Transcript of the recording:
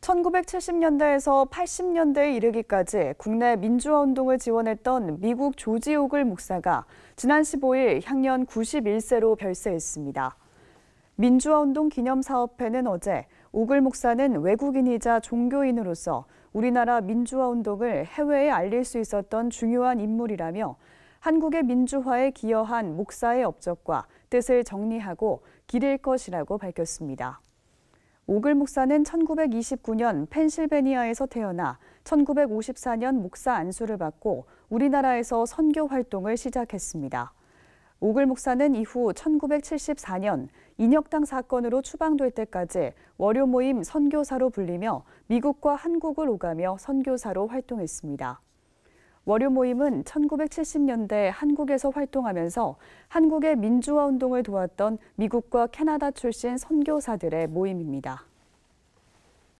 1970년대에서 80년대에 이르기까지 국내 민주화 운동을 지원했던 미국 조지 오글 목사가 지난 15일 향년 91세로 별세했습니다. 민주화 운동 기념 사업회는 어제 오글 목사는 외국인이자 종교인으로서 우리나라 민주화 운동을 해외에 알릴 수 있었던 중요한 인물이라며 한국의 민주화에 기여한 목사의 업적과 뜻을 정리하고 기릴 것이라고 밝혔습니다. 오글 목사는 1929년 펜실베니아에서 태어나 1954년 목사 안수를 받고 우리나라에서 선교 활동을 시작했습니다. 오글 목사는 이후 1974년 인혁당 사건으로 추방될 때까지 월요 모임 선교사로 불리며 미국과 한국을 오가며 선교사로 활동했습니다. 월요 모임은 1970년대 한국에서 활동하면서 한국의 민주화 운동을 도왔던 미국과 캐나다 출신 선교사들의 모임입니다.